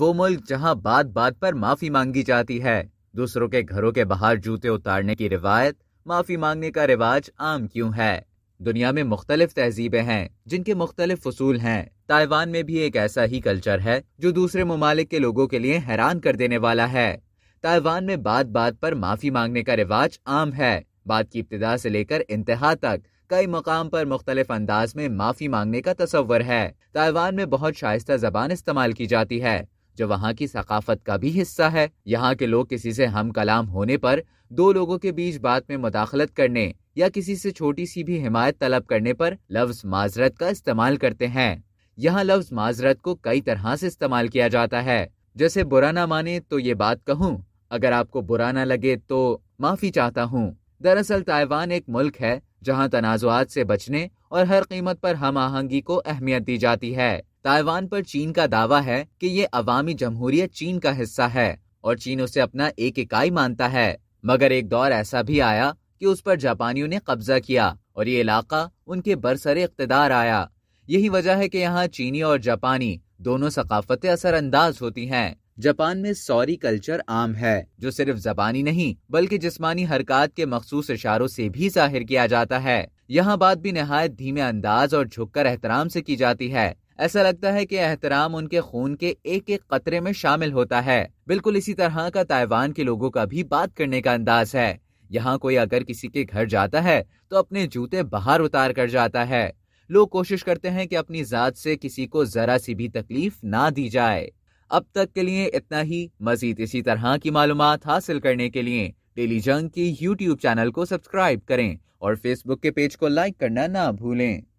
वो मुल्क जहां बात बात पर माफी मांगी जाती है दूसरों के घरों के बाहर जूते उतारने की रिवायत माफी मांगने का रिवाज आम क्यों है दुनिया में मुख्तलिफ तहजीबें हैं जिनके मुख्तलिफ असूल हैं ताइवान में भी एक ऐसा ही कल्चर है जो दूसरे ममालिक के लोगों के लिए हैरान कर देने वाला है ताइवान में बात बात पर माफी मांगने का रिवाज आम है बात की इब्तदा से लेकर इंतहा तक कई मकाम पर मुख्तलिफ अंदाज में माफी मांगने का तस्वर है ताइवान में बहुत शाइस्ता जबान इस्तेमाल की जाती है जो वहाँ की सकाफत का भी हिस्सा है यहाँ के लोग किसी से हम कलाम होने पर दो लोगों के बीच बात में मुदाखलत करने या किसी से छोटी सी भी हिमायत तलब करने पर लफ्ज माजरत का इस्तेमाल करते हैं यहाँ लफ्ज माजरत को कई तरह से इस्तेमाल किया जाता है जैसे बुरा ना माने तो ये बात कहूँ अगर आपको बुरा ना लगे तो माफी चाहता हूँ दरअसल ताइवान एक मुल्क है जहाँ तनाज़ात से बचने और हर कीमत पर हम आहंगी को अहमियत दी जाती है ताइवान पर चीन का दावा है कि ये अवामी जमहूरियत चीन का हिस्सा है और चीन उसे अपना एक इकाई मानता है मगर एक दौर ऐसा भी आया कि उस पर जापानियों ने कब्जा किया और ये इलाका उनके बरसरे इकतदार आया यही वजह है कि यहाँ चीनी और जापानी दोनों सकाफतें असरअंदाज होती हैं जापान में सॉरी कल्चर आम है जो सिर्फ जबानी नहीं बल्कि जिस्मानी हरकत के मखसूस इशारों से भी जाहिर किया जाता है यहाँ बात भी नहायत धीमे अंदाज और झुककर एहतराम से की जाती है ऐसा लगता है कि एहतराम उनके खून के एक एक कतरे में शामिल होता है बिल्कुल इसी तरह का ताइवान के लोगों का भी बात करने का अंदाज है यहाँ कोई अगर किसी के घर जाता है तो अपने जूते बाहर उतार कर जाता है लोग कोशिश करते हैं कि अपनी जात से किसी को जरा सी भी तकलीफ ना दी जाए अब तक के लिए इतना ही मजीद इसी तरह की मालूम हासिल करने के लिए डेली जंग के यूट्यूब चैनल को सब्सक्राइब करें और फेसबुक के पेज को लाइक करना ना भूलें